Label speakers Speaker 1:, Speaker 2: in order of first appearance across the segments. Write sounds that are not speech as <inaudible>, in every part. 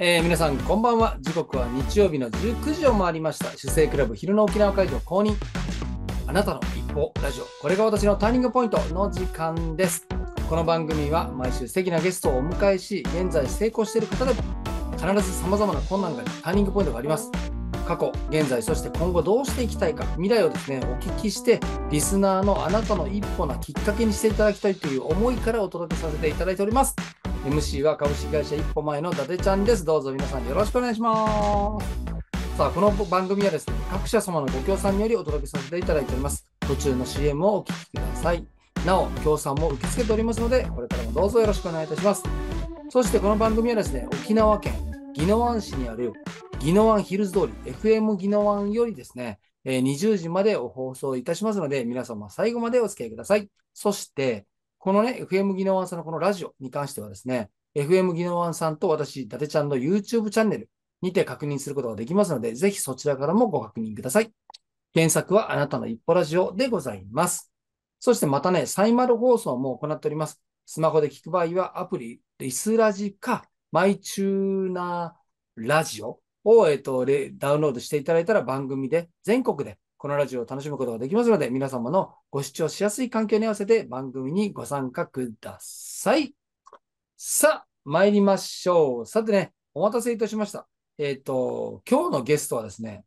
Speaker 1: えー、皆さんこんばんは時刻は日曜日の19時を回りました主生クラブ昼の沖縄会場公認あなたの一歩ラジオこれが私のターニングポイントの時間ですこの番組は毎週素敵なゲストをお迎えし現在成功している方でも必ず様々な困難がターニングポイントがあります過去現在そして今後どうしていきたいか未来をですねお聞きしてリスナーのあなたの一歩なきっかけにしていただきたいという思いからお届けさせていただいております MC は株式会社一歩前の伊達ちゃんです。どうぞ皆さんよろしくお願いします。さあ、この番組はですね、各社様のご協賛によりお届けさせていただいております。途中の CM をお聴きください。なお、協賛も受け付けておりますので、これからもどうぞよろしくお願いいたします。そしてこの番組はですね、沖縄県宜野湾市にある宜野湾ヒルズ通り FM 宜野湾よりですね、20時までお放送いたしますので、皆様最後までお付き合いください。そして、このね、FM 技能ワンさんのこのラジオに関してはですね、FM 技能ワンさんと私、伊達ちゃんの YouTube チャンネルにて確認することができますので、ぜひそちらからもご確認ください。原作はあなたの一歩ラジオでございます。そしてまたね、サイマル放送も行っております。スマホで聞く場合はアプリ、リスラジか、マイチューナーラジオを、えっと、ダウンロードしていただいたら番組で全国でこのラジオを楽しむことができますので、皆様のご視聴しやすい環境に合わせて番組にご参加ください。さあ、参りましょう。さてね、お待たせいたしました。えっ、ー、と、今日のゲストはですね、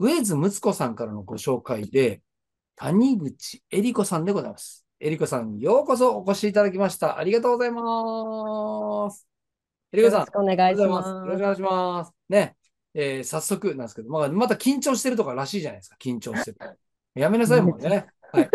Speaker 1: 上津睦子さんからのご紹介で、谷口恵里子さんでございます。恵里子さん、ようこそお越しいただきました。ありがとうございます。恵里子さん、よろしくお願いします。よろしくお願いします。ね、えー、早速なんですけど、まあ、また緊張してるとからしいじゃないですか、緊張してる。やめなさいもんね。<laughs> はい。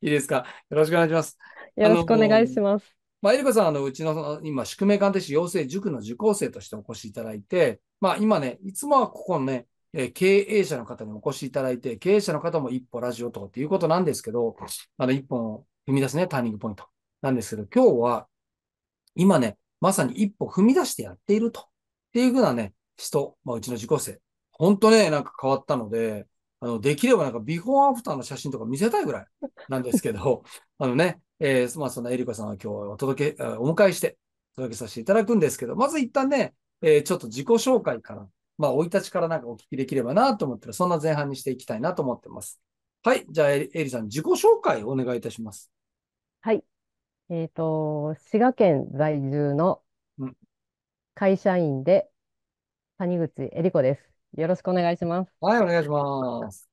Speaker 1: いいですか。よろしくお願いします。よろしくお願いします。まあ、えりこさん、あの、うちの、今、宿命鑑定士養成塾の受講生としてお越しいただいて、まあ、今ね、いつもはここのね、えー、経営者の方にお越しいただいて、経営者の方も一歩ラジオとかっていうことなんですけど、あの、一本を踏み出すね、ターニングポイントなんですけど、今日は、今ね、まさに一歩踏み出してやっていると。っていうふうなね、人、まあ、うちの受講生。本当ね、なんか変わったので、あの、できればなんかビフォーアフターの写真とか見せたいぐらいなんですけど、<laughs> あのね、えー、まあそんなエリコさんは今日お届け、お迎えしてお届けさせていただくんですけど、まず一旦ね、えー、ちょっと自己紹介から、まあ生い立ちからなんかお聞きできればなと思ってる、そんな前半にしていきたいなと思ってます。はい、じゃあエリさん、自己紹介お願いいたします。
Speaker 2: はい。えっ、ー、と、滋賀県在住の会社員で、谷口恵理子です。よろしくお願いします。
Speaker 1: はい、お願いします。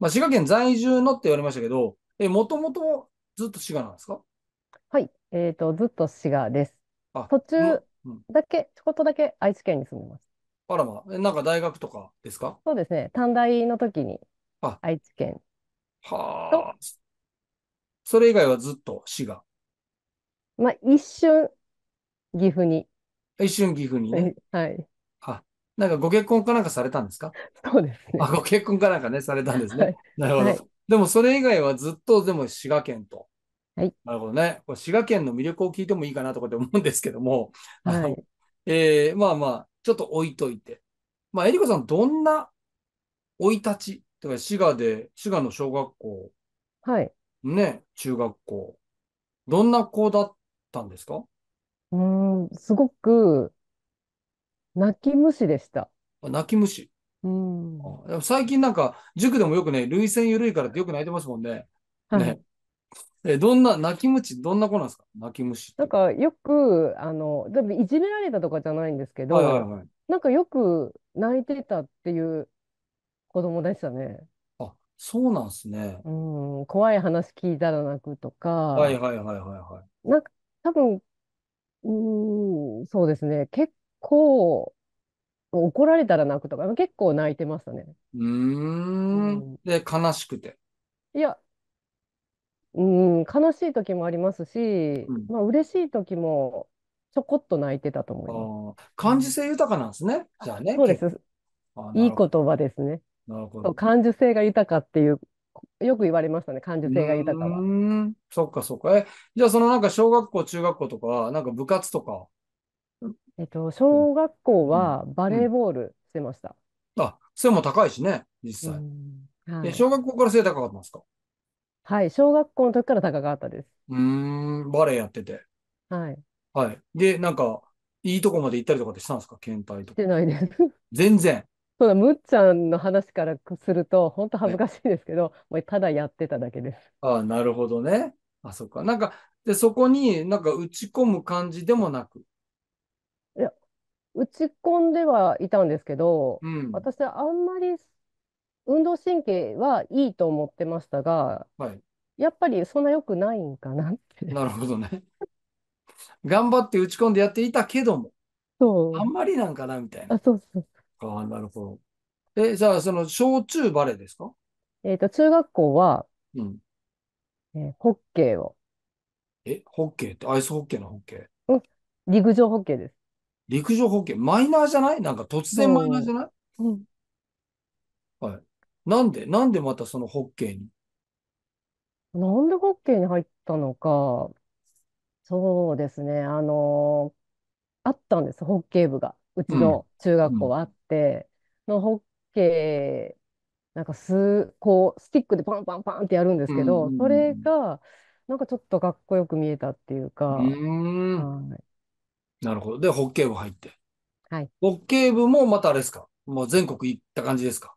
Speaker 1: まあ、滋賀県在住のって言われましたけど、え、もともとずっと滋賀なんですか
Speaker 2: はい、えっ、ー、と、ずっと滋賀です。あ、途中だけ、ちょこっとだけ愛知県に住んでます。
Speaker 1: あらまあ、えなんか大学とかですか
Speaker 2: そうですね、短大の時にあ、愛知県
Speaker 1: はあ。それ以外はずっと滋賀。
Speaker 2: まあ、一瞬、岐阜に。
Speaker 1: 一瞬岐阜にね。<laughs> はい。なんかご結婚かなんかされたんですかそうですね。あ、ご結婚かなんかね、されたんですね。はい、なるほど、はい、でもそれ以外はずっと、でも滋賀県と。はい。なるほどね。これ滋賀県の魅力を聞いてもいいかなとかって思うんですけども、はい、<laughs> えー、まあまあ、ちょっと置いといて。まあ、えりこさん、どんな生い立ち、とか滋賀で、滋賀の小学校、はい。ね、中学校、どんな子だったんですか
Speaker 2: うん、すごく、泣き虫でした。
Speaker 1: 泣き虫。うん。最近なんか、塾でもよくね、涙腺緩いからってよく泣いてますもんね。はい、ね。え、どんな、泣き虫、どんな子なんですか泣き虫。
Speaker 2: なんか、よく、あの、いじめられたとかじゃないんですけど、はいはいはい、なんかよく泣いてたっていう子供でしたね。
Speaker 1: あ、そうなんですね。
Speaker 2: うん、怖い話聞いたら泣くとか。はい
Speaker 1: はいはいはいは
Speaker 2: い。なんか、多分、うん、そうですね。結構、怒られたら泣くとか、結構泣いてましたね。
Speaker 1: うーん。で、悲しくて。
Speaker 2: いや、うん、悲しい時もありますし、うんまあ嬉しい時もちょこっと泣いてたと思います。
Speaker 1: 感受性豊かなんですね。
Speaker 2: じゃあね。そうです。いい言葉ですね。
Speaker 1: なるほど。感
Speaker 2: 受性が豊かっていう、よく言わ
Speaker 1: れましたね、感受性が豊かは。ーん。そっかそっか。え、じゃあそのなんか小学校、中学校とか、なんか部活とか、
Speaker 2: えっと、小学校はバレー
Speaker 1: ボールしてました。あ、背も高いしね、実際。え、い。小学校から背高かったんですか
Speaker 2: はい。小学校の時から高かったです。
Speaker 1: うーん、バレエやってて。はい。はい。で、なんか、いいとこまで行ったりとかってしたんですか県大しとか。てないです。全然。
Speaker 2: <laughs> そうだ、むっちゃんの話からすると、本当恥ずかしいですけど、<laughs> もうただやってただけです。
Speaker 1: ああ、なるほどね。あ、そっか。なんか、で、そこになんか打ち込む感じでもなく。
Speaker 2: 打ち込んではいたんですけど、うん。私はあんまり運動神経はいいと思ってましたが、はい。やっぱりそんな良くないんかなっ
Speaker 1: て。なるほどね。頑張って打ち込んでやっていたけども、
Speaker 2: そあんまりなんかなみたいな。あ、そうそう。
Speaker 1: ああ、なるほど。え、じゃあ、その、小中バレーですか
Speaker 2: えっと、中学校は、
Speaker 1: うん。えーホッケーを、え、ホッケーって、アイスホッケーのホッケー。うん、陸上ホッケーです。陸上ホッケー、マイナーじゃないなんか突然マイナーじゃない、うん、はい。なんで、なんでまたそのホッケーに
Speaker 2: なんでホッケーに入ったのか、そうですね、あのー、あったんです、ホッケー部が。うちの中学校あって、うんうん、のホッケー、なんかす、こう、スティックでパンパンパンってやるんですけど、それが、なんかちょっとかっこよく見えたっていうか、はい
Speaker 1: なるほど。で、ホッケー部入って。はい。ホッケー部もまたあれですかもう全国行った感じですか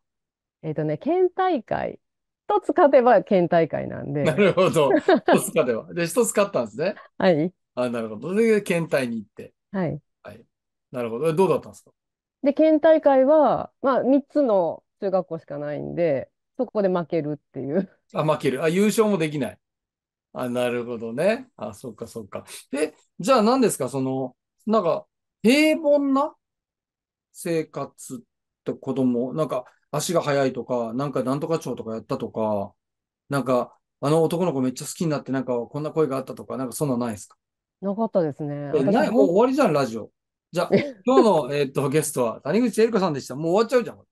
Speaker 2: えっ、ー、とね、県大会。一つ勝てば県大会なんで。な
Speaker 1: るほど。<laughs> 一つ勝てば。で、一つ勝ったんですね。はい。あ、なるほど。で、県大に行って。
Speaker 2: はい。はい。
Speaker 1: なるほど。どうだったんですか
Speaker 2: で、県大会は、まあ、3つの中学校しかないんで、そこで負けるっていう。
Speaker 1: あ、負ける。あ、優勝もできない。あ、なるほどね。あ、そっかそっか。で、じゃあ何ですか、その、なんか、平凡な生活って子供、なんか、足が速いとか、なんか、なんとか長とかやったとか、なんか、あの男の子めっちゃ好きになって、なんか、こんな声があったとか、なんか、そんなないですか
Speaker 2: なかったですね。ない、もう終
Speaker 1: わりじゃん、ラジオ。じゃあ、<laughs> 今日の、えっと、ゲストは谷口恵梨子さんでした。もう終わっちゃうじゃん。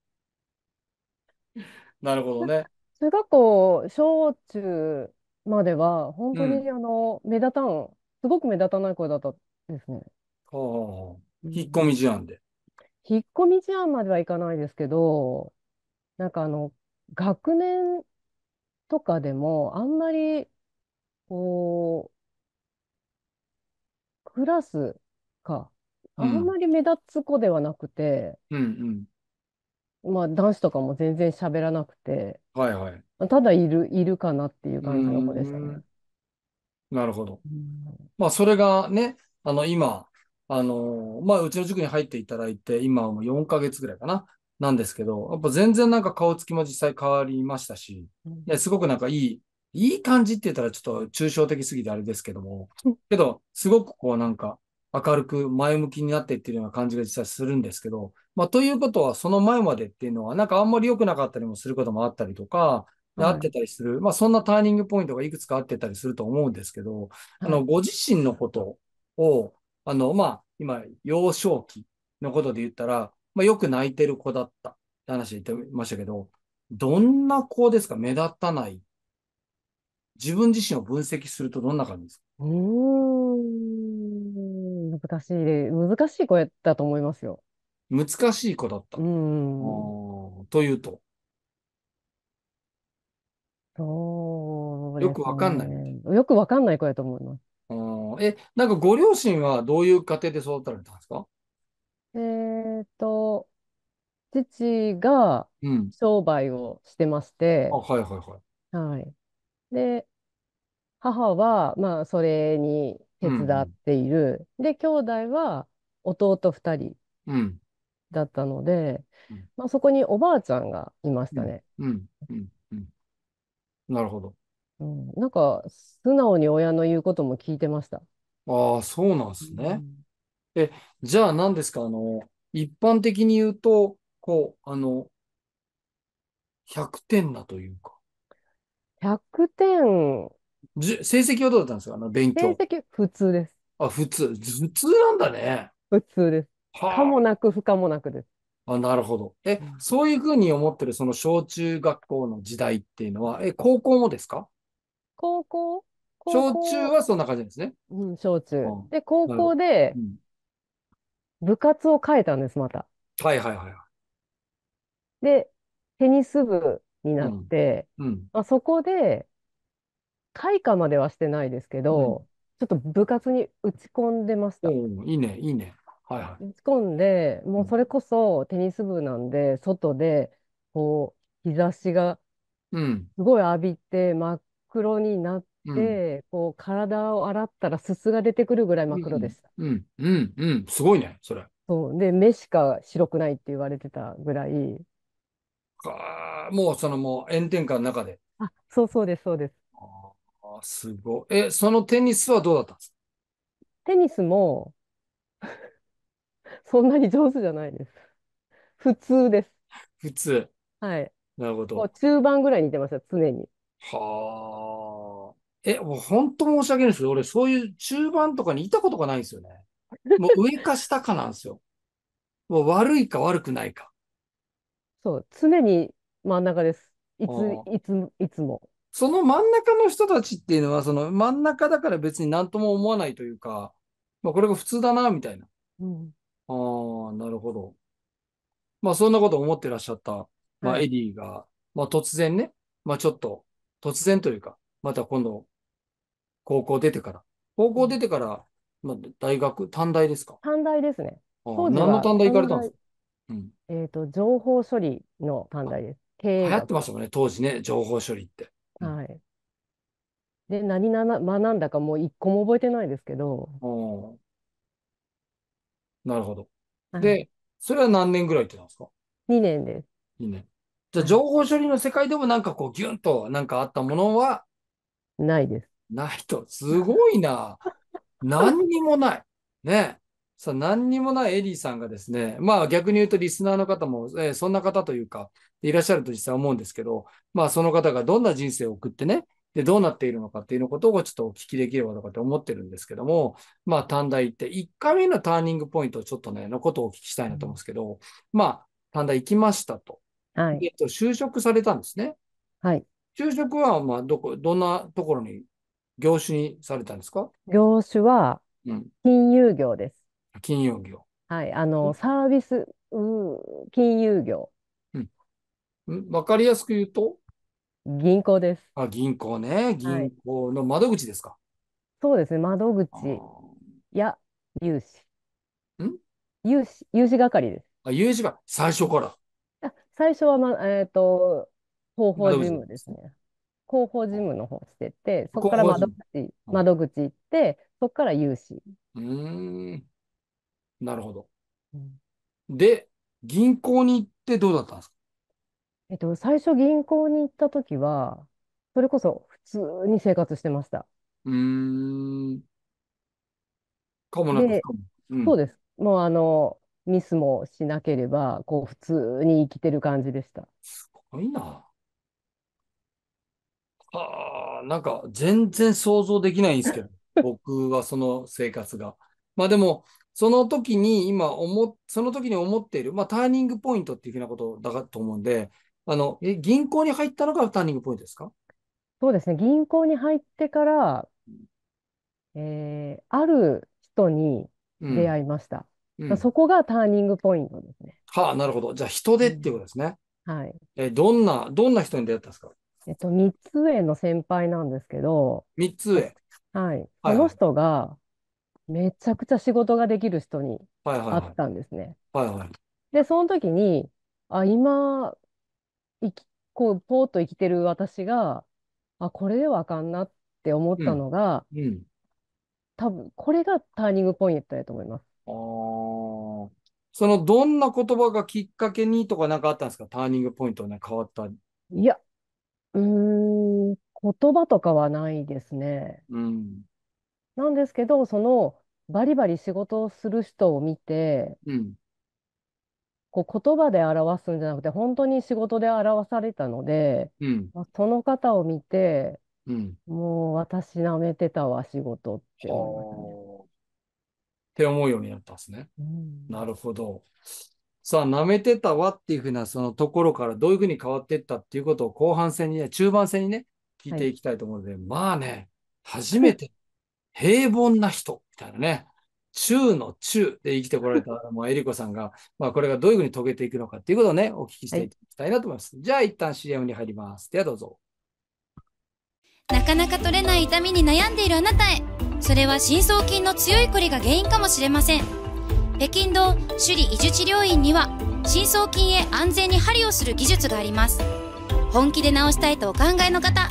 Speaker 1: なるほどね。<laughs>
Speaker 2: 中学校、小中までは、本当に、あの、目立たん、すごく目立たない声だったですね。
Speaker 1: はあ、引っ込み思案で。
Speaker 2: 引っ込み思案まではいかないですけど、なんかあの、学年とかでも、あんまり、こう、クラスか、あんまり目立つ子ではなくて、うん、うん。まあ男子とかも全然喋らなくて、はいはい。ただいる、いるかなっていう感じの子でし
Speaker 1: たね。ん、なるほど。うんまあ、それがね、あの、今、あの、まあ、うちの塾に入っていただいて、今はもう4ヶ月ぐらいかな、なんですけど、やっぱ全然なんか顔つきも実際変わりましたし、いやすごくなんかいい、いい感じって言ったらちょっと抽象的すぎてあれですけども、けど、すごくこうなんか明るく前向きになっていってるような感じが実際するんですけど、まあ、ということはその前までっていうのはなんかあんまり良くなかったりもすることもあったりとか、あってたりする、はい、まあそんなターニングポイントがいくつかあってたりすると思うんですけど、あの、ご自身のことをあの、まあ、今、幼少期のことで言ったら、まあ、よく泣いてる子だったって話言ってましたけど、どんな子ですか目立たない。自分自身を分析するとどんな感じですか
Speaker 2: うーん、難しいで、難しい子やったと思いますよ。
Speaker 1: 難しい子だった。うん。というと。
Speaker 2: そうよくわかんない。よくわかんない子やと思います。
Speaker 1: え、なんかご両親はどういう家庭で育ったんですか
Speaker 2: えーと、父が商売をしてましあ、て、はいは
Speaker 1: い
Speaker 2: はい。はい。で、母は、まあ、それに手伝っている。で、兄弟は弟二人だったので、うんまあ、そこにおばあちゃんがいましうたんね。
Speaker 1: うんうんうんなるほど。
Speaker 2: なんか、素直に親の言うことも聞いてました。
Speaker 1: ああ、そうなんですね。んえ、じゃあ何ですか、あの、一般的に言うと、こう、あの、100点だというか、100点、じ成績はどうだったんですか、あの、勉成績普通です。あ、普通。普通なんだね。普通です。はあ、可もなく不可もなくです。あ。あ、なるほど。え、うんそういうふうに思ってる、その小中学校の時代っていうのは、え、高校もですか高校小中はそんな感じですね。うん、小中。うん、
Speaker 2: で、高校で、部活を変えたんです、また。
Speaker 1: はいはいはい。
Speaker 2: で、テニス部になって、うんうん、まあ、そこで、開花まではしてないですけど、ちょっと部活に打ち込んでました。いいね、いいね。はいはい。打ち込んで、もうそれこそテニス部なんで、外で、こう、日差しがすごい浴びて、真っ黒になって、うん、こう体を洗ったらすすが出てくるぐらい真っ黒でした。
Speaker 1: うん、うん、うん、すごいね、それ。
Speaker 2: そうで、目しか白くないって言われてたぐらい。
Speaker 1: あもうそのもう炎天下の中で。
Speaker 2: あそうそうです、そうです。
Speaker 1: あすごい。え、そのテニスはどうだったんですか
Speaker 2: テニスも <laughs> そんなに上手じゃないです。普通です。普通。はい。なるほど。中盤ぐらいにてました、常に。
Speaker 1: はあ。え、もう本当申し訳ないですけど、俺そういう中盤とかにいたことがないんですよね。もう上か下かなんですよ。<laughs> もう悪いか悪くないか。
Speaker 2: そう、常に真ん中です。いつ、いつ、いつも。
Speaker 1: その真ん中の人たちっていうのは、その真ん中だから別に何とも思わないというか、まあこれが普通だな、みたいな。うん、ああ、なるほど。まあそんなこと思ってらっしゃった、まあエディが、はい、まあ突然ね、まあちょっと、突然というか、また今度高校出てから。高校出てから、まあ、大学、短大ですか
Speaker 2: 短大ですね。
Speaker 1: 当時何の短大行かれたんですか
Speaker 2: うん。えっと、情報処理の短大です。経流行ってま
Speaker 1: したもんね、当時ね、情報処理って。
Speaker 2: うん。はい。で、何なな学んだかもう一個も覚えてないですけど、
Speaker 1: おなるほど。で、それは何年ぐらい行ってたんですか2年です。二年。じゃあ、情報処理の世界でもなんかこう、ぎゅんとなんかあったものはないです。ないと。すごいな。何にもない。ね。さあ、何にもないエリーさんがですね、まあ逆に言うとリスナーの方も、えー、そんな方というか、いらっしゃると実際思うんですけど、まあその方がどんな人生を送ってね、で、どうなっているのかっていうのことをちょっとお聞きできればとかって思ってるんですけども、まあ短大行って、1回目のターニングポイントをちょっとね、のことをお聞きしたいなと思うんですけど、まあ短大行きましたと。はい。えっと、就職されたんですね。はい。就職は、まあ、どこ、どんなところに業種にされたんですか
Speaker 2: 業種は金融業です。
Speaker 1: 金融業。
Speaker 2: はい。あうの、んサービス、金融業、
Speaker 1: うんわかりやすく言うと、
Speaker 2: 銀行です。
Speaker 1: あ、銀行ね。銀行の窓口ですか。
Speaker 2: そうですね。窓口や融資。ん融資、融資係です。
Speaker 1: あ、融資係、最初から。
Speaker 2: あ、最初は、ま、えっと、広報事務ですね。広報事務の方してて、そこから窓口窓口行って、そこから融資。
Speaker 1: うん。なるほど。で、銀行に行ってどうだったんですか
Speaker 2: えっと、最初銀行に行った時は、それこそ普通に生活してました。
Speaker 1: うん。かもなくかも。う
Speaker 2: ん、そうです。もうあの、ミスもしなければ、こう、普通に生きてる感じで
Speaker 1: した。すごいな。はあ、なんか全然想像できないんですけど、<laughs> 僕はその生活が。まあでも、その時に今思、その時に思っている、まあターニングポイントっていうふうなことだと思うんで、あの、え、銀行に入ったのがターニングポイントですか
Speaker 2: そうですね、銀行に入ってから、えー、ある人に出会いました。うんうん、そこがターニングポイントです
Speaker 1: ね。はあ、なるほど。じゃあ人でっていうことですね。うん、はい。えどんな、どんな人に出会ったんですか
Speaker 2: えっと、3つ上の先輩なんですけど、三つ上。はい。こはいの人が、めちゃくちゃ仕事ができる人にはいはい会ったんですね。い。はいはい。で、その時に、あ、今、いき、こう、ぽーっと生きてる私が、あ、これではあかんなって思ったのが、うん。多分、これがターニングポイントやと思います。ああ。
Speaker 1: そのどんな言葉がきっかけにとかなんかあったんですかターニングポイントね、変わった。い
Speaker 2: や、うん、言葉とかはないですね。うん。なんですけど、その、バリバリ仕事をする人を見て、うん。こう言葉で表すんじゃなくて、本当に仕事で表されたので、うん。まあ、その方を見て、うん。もう私舐めてたわ、仕事って思い
Speaker 1: ましたね。はあ。って思うようになったんですね。うん、なるほど。さあ、舐めてたわっていうふうなそのところからどういうふうに変わっていったっていうことを後半戦にね、中盤戦にね、聞いていきたいと思うので、はい、まあね、初めて平凡な人みたいなね、中の中で生きてこられた、もうえりこさんが、<laughs> まあこれがどういうふうに遂げていくのかっていうことをね、お聞きしていきたいなと思います。はい、じゃあ一旦 CM に入ります。ではどうぞ。なかなか取れない痛みに悩んでいるあなたへ、それは深層筋の強いこりが原因かもしれません。北京道首里移樹治療院には深層筋へ安全に針をする技術があります本気で治したいとお考えの方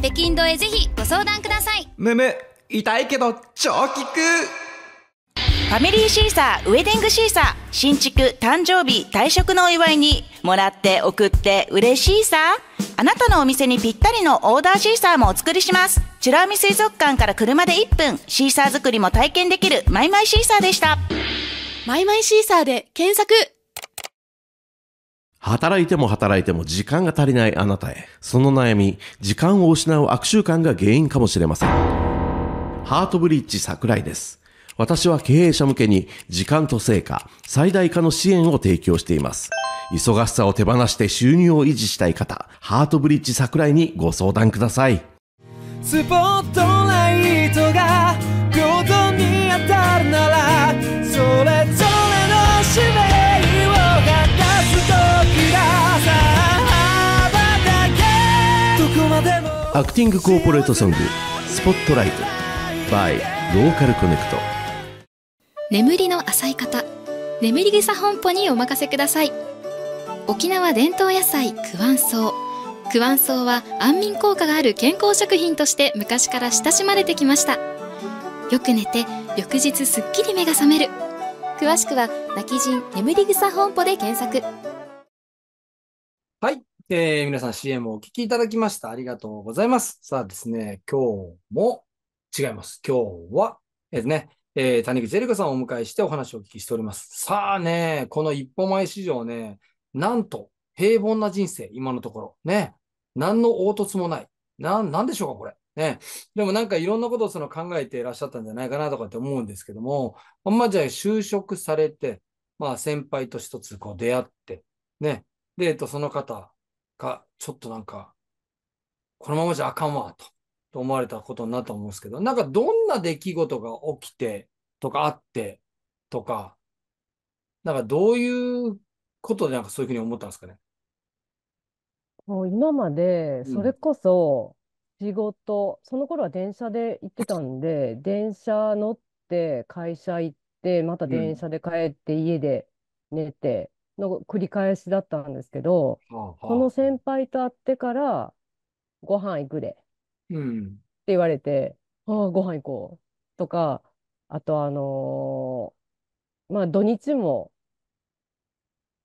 Speaker 1: 北京道へぜひご相談くださいむむ痛いけど超効くファミリーシーサー、ウェディングシーサー、新築、誕生日、退職のお祝いに、もらって送って嬉しいさ。あなたのお店にぴったりのオーダーシーサーもお作りします。美ら海水族館から車で1分、シーサー作りも体験できるマイマイシーサーでした。マイマイシーサーで検索
Speaker 2: 働いても働いても時間が足りないあなたへ。その悩み、時間を失う悪習慣が原因かもしれません。ハートブリッジ桜井です。私は経営者向けに時間と成果、最大化の支援を提供しています。忙しさを手放して収
Speaker 1: 入を維持したい方、ハートブリッジ桜井にご相談ください。スポットライトが
Speaker 2: アクティングコーポレートソング「スポットライト by ローカルコネクト
Speaker 1: 眠りの浅い方眠り草本舗にお任せください沖縄伝統野菜クワンソウクワンソウは安眠効果がある健康食品として昔から親しまれてきましたよく寝て翌日すっきり目が覚める詳しくは泣き人眠り草本舗で検索はいえー、皆さん CM をお聞きいただきました。ありがとうございます。さあですね、今日も違います。今日は、えすね、えー、谷口ゼリカさんをお迎えしてお話をお聞きしております。さあね、この一歩前市場ね、なんと平凡な人生、今のところ。ね、何の凹凸もない。な、なんでしょうか、これ。ね。でもなんかいろんなことをその考えていらっしゃったんじゃないかなとかって思うんですけども、あんまじゃあ就職されて、まあ先輩と一つこう出会って、ね。で、えっと、その方、が、ちょっとなんか、このままじゃあかんわと、と思われたことになったと思うんですけど、なんかどんな出来事が起きて、とかあって、とか、なんかどういうことでなんかそういうふうに思ったんですかね。
Speaker 2: もう今まで、それこそ、仕事、その頃は電車で行ってたんで、電車乗って会社行って、また電車で帰って家で寝て、の繰り返しだったんですけど、この先輩と会ってからご飯行くでって言われて、ああ、ご飯行こうとか、あとあのー、まあ土日も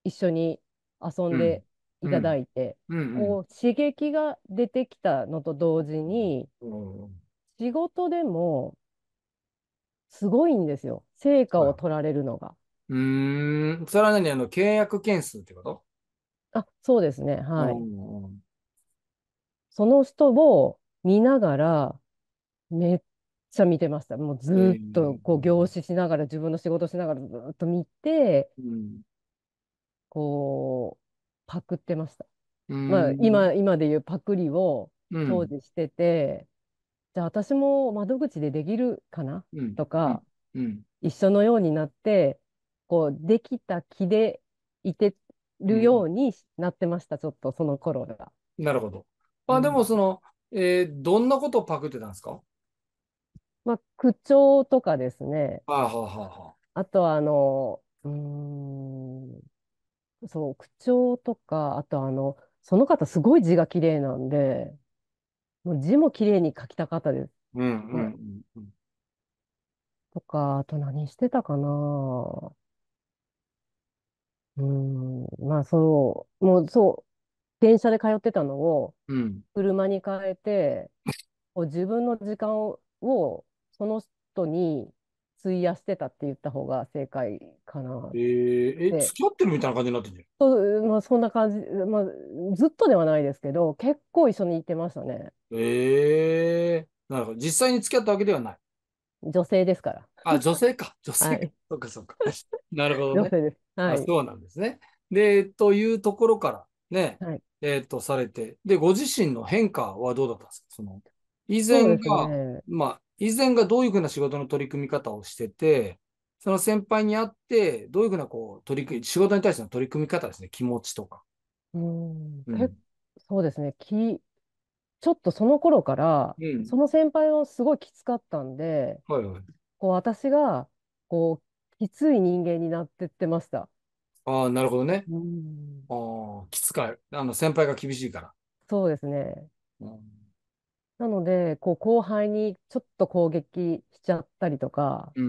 Speaker 2: 一緒に遊んでいただいて、うんうんうん、こう刺激が出てきたのと同時に、仕事でもすごいんですよ成果を取られるのが。
Speaker 1: うん。それは何あの、契約件数ってこと
Speaker 2: あ、そうですね。はい。その人を見ながら、めっちゃ見てました。もうずっとこう凝視しながら、自分の仕事しながらずっと見て、うん。こう、パクってました。まあ、今、今でいうパクリを当時してて、じゃあ私も窓口でできるかなうん。とうん。か、うん。一緒のようになって、こうできた気でいてるようになってました、うん、ちょっとその頃が。なるほど。まあでもそ
Speaker 1: の、うん、えー、どんなことをパクってたんですか
Speaker 2: まあ、口調とかですね。あはははあとはあの、うん、そう、口調とか、あとあの、その方すごい字が綺麗なんで、もう字も綺麗に書きたかったです。
Speaker 1: うんうんうん、うん、
Speaker 2: とか、あと何してたかなうん、まあそう、もうそう、電車で通ってたのをうん。車に変えて、こう自分の時間を、をその人に費やしてたって言った方が正
Speaker 1: 解かなえー、え、付き合ってるみたいな感じになってんじゃん。
Speaker 2: そう、まあそんな感じ、まあずっとではないですけど、結構一緒に行ってましたね。
Speaker 1: ええー、なるほど。実際に付き合ったわけではない。
Speaker 2: 女性ですから。
Speaker 1: あ、女性か。女性か。はい、そうかそうか。なるほど、ね、はい。そうなんですね。で、というところからね、はい、えっ、ー、と、されて、で、ご自身の変化はどうだったんですかその、以前が、ね、まあ、以前がどういうふうな仕事の取り組み方をしてて、その先輩に会って、どういうふうなこう取り組み、仕事に対しての取り組み方ですね、気持ちとか。
Speaker 2: うん、うん、そうですねき、ちょっとその頃から、うんその先輩はすごいきつかったんで、はいはい。こう私がこうきつい人間になってってました。
Speaker 1: ああ、なるほどね。ああ、きつかい。あの、先輩が厳しいから。
Speaker 2: そうですね。うん、なので、こう後輩にちょっと攻撃しちゃったりとか、
Speaker 1: う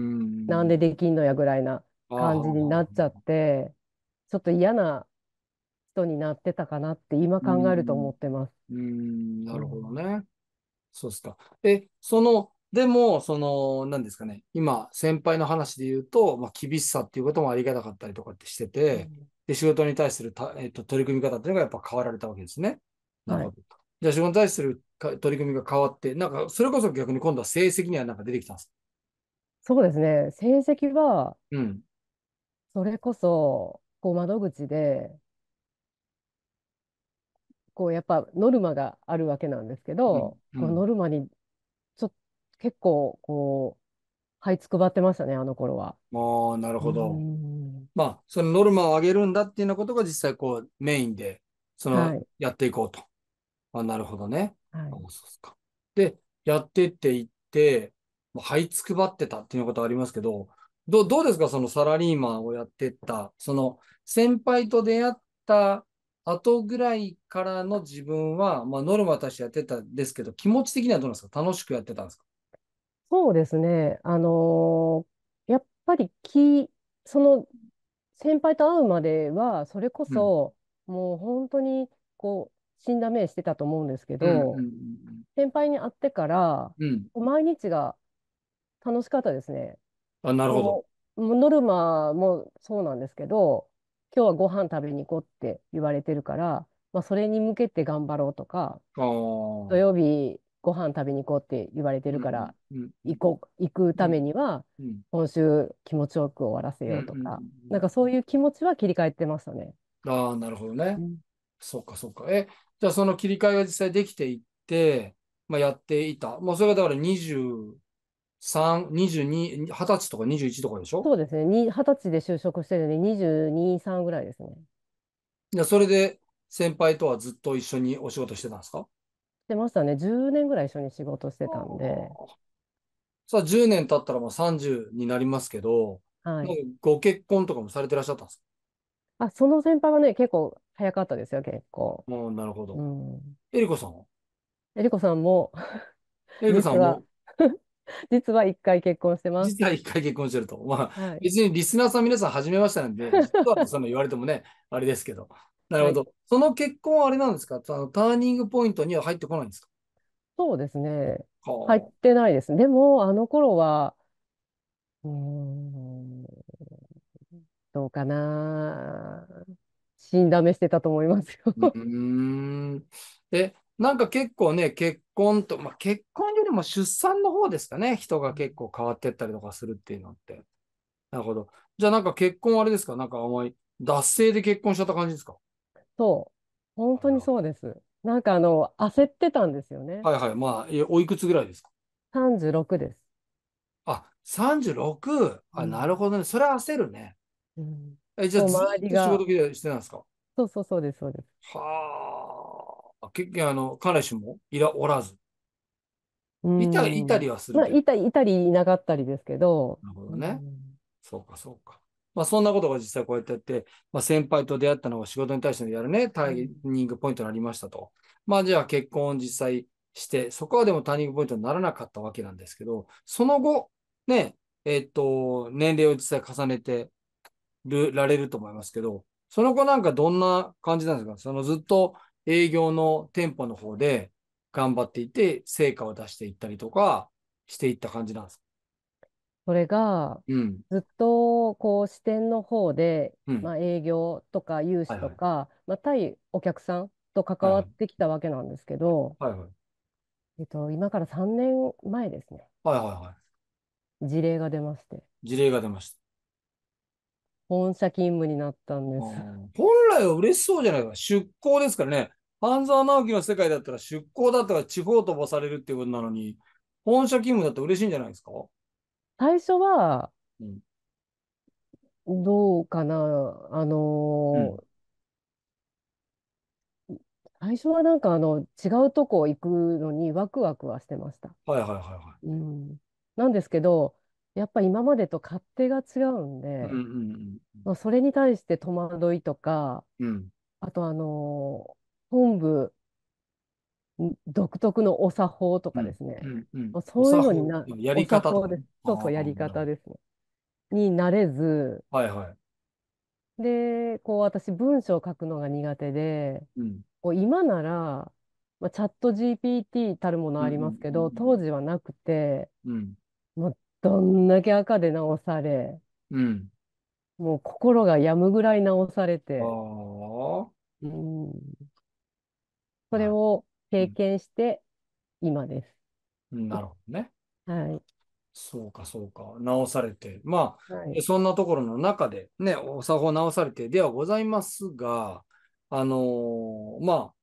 Speaker 1: なんでで
Speaker 2: きんのやぐらいな感じになっちゃって、ちょっと嫌なになってたかなって今考えると思ってます。
Speaker 1: うん、なるほどね。そうですか。え、その、でも、その、何ですかね、今、先輩の話で言うと、まあ、厳しさっていうこともありがたかったりとかってしてて、うん、で仕事に対するた、えーと、取り組み方っていうのがやっぱ変わられたわけですね。なるほど。はい、じゃあ、仕事に対する取り組みが変わって、なんか、それこそ逆に今度は成績にはなんか出てきたんです
Speaker 2: そうですね、成績は、うん、それこそ、こう窓口で、こうやっぱノルマがあるわけなんですけど、うんうん、ノルマにちょ結構こう這いつくばってましたねあの頃は。
Speaker 1: ああなるほど。まあそのノルマを上げるんだっていうようなことが実際こうメインでそのやっていこうと。あなるほどね。はい、でやってっていって這いつくばってたっていうことありますけどどどうですかそのサラリーマンをやってったその先輩と出会った後ぐらいからの自分は、まあ、ノルマとしてやってたんですけど、気持ち的にはどうなんですか楽しくやってたんですか
Speaker 2: そうですね。あのーやっぱりき、その先輩と会うまでは、それこそ、もう本当にこう死んだ目してたと思うんですけど、うんうん先輩に会ってから、うん毎日が楽しかったですね。
Speaker 1: あ、なるほ
Speaker 2: ど。ノルマもそうなんですけど、今日はご飯食べに行こうって言われてるから、まあ、それに向けて頑張ろうとか、あ土曜日ご飯食べに行こうって言われてるから、行こう行くためには、今週気持ちよく終わらせようとか、うんなんかそういう気持ちは切り替えてましたね。
Speaker 1: ああ、なるほどね。うん、そうか、そうか。え、じゃあその切り替えが実際できていって、まあ、やっていた。まあ、それがだから20十二、二十歳とか十一とかでしょそうですね。二十
Speaker 2: 歳で就職してるんで、22、3ぐらいですね。
Speaker 1: じそれで先輩とはずっと一緒にお仕事してたんですか
Speaker 2: してましたね。10年ぐらい一緒に仕事してたんで。
Speaker 1: さあ、10年経ったらもう30になりますけど、はい、ご結婚とかもされてらっしゃったんです
Speaker 2: かあ、その先輩はね、結構早かったですよ、結構。
Speaker 1: うなるほど。うん、えりこさんは
Speaker 2: えりこさんも
Speaker 1: えりこさんも
Speaker 2: <laughs> 実は1回結婚してます。実
Speaker 1: は1回結婚してると。まあ、はい、別にリスナーさん皆さん始めましたなんで、実はその言われてもね、あれですけど。なるほど。はい、その結婚はあれなんですかあのターニングポイントには入ってこないんですかそうですね。入っ
Speaker 2: てないです。でも、あの頃は、うん、どうかな。死んだめしてたと思いますよ。う
Speaker 1: ん。え、なんか結構ね、結婚と、まあ、結婚よりも出産の方ですかね、人が結構変わってったりとかするっていうのって。なるほど。じゃあなんか結婚あれですかなんかあんまり脱性で結婚しちゃった感じですか
Speaker 2: そう。本当にそうです。なんかあの、焦ってたんですよね。
Speaker 1: はいはい。まあ、おいくつぐらいですか
Speaker 2: 36です。
Speaker 1: あ、36? あ、なるほどね。それは焦るね。う
Speaker 2: んえ、じゃあずっと仕
Speaker 1: 事してたんですか
Speaker 2: そうそうそうです、そうで
Speaker 1: す。はあ。結局、あの、彼氏もいらおらず。
Speaker 2: いたり、いたりはするいたいたりいなかったりですけど。な
Speaker 1: るほどね。そうか、そうか。まあ、そんなことが実際こうやってやって、まあ、先輩と出会ったのが仕事に対してのやるね、タイニングポイントになりましたと。まあ、じゃあ結婚を実際して、そこはでもターニングポイントにならなかったわけなんですけど、その後、ね、えっと、年齢を実際重ねてるられると思いますけど、その後なんかどんな感じなんですかそのずっと営業の店舗の方で頑張っていて、成果を出していったりとかしていった感じなんですか
Speaker 2: それが、うん、ずっとこう支店の方で、うん、まあ、営業とか融資とか、はいはい、まあ、対お客さんと関わってきたわけなんですけど、はいはいえっと、今から3年前ですね、はいはいはい、事例が出まして
Speaker 1: 事例が出ました
Speaker 2: 本社勤務になったんです
Speaker 1: 本来は嬉しそうじゃないか出向ですからね半沢直樹の世界だったら出向だったら地方飛ばされるっていうことなのに、本社勤務だったら嬉しいんじゃないですか
Speaker 2: 最初は、うん、どうかな、あのーうん、最初はなんかあの違うとこ行くのにワクワクはしてました。はいはいはいはい。うん、なんですけど、やっぱ今までと勝手が違うんで、うんうんうんまあ、それに対して戸惑いとか、うん、あとあのー本部独特のお作法とかですね、うんうんうん、そういうのにな、やり方とですそうそうやり方ですね。になれず、はいはい、で、こう私文章を書くのが苦手で、うん、こう今なら、まあ、チャット GPT たるものありますけど、うんうんうん、当時はなくて、うん、もうどんだけ赤で直され、うん、もう心が病むぐらい直されて、うそれを経験して
Speaker 1: 今です。なるほどね。はい。そうか、そうか。直されて。まあ、はい、そんなところの中で、ね、お作法直されてではございますが、あのー、まあ、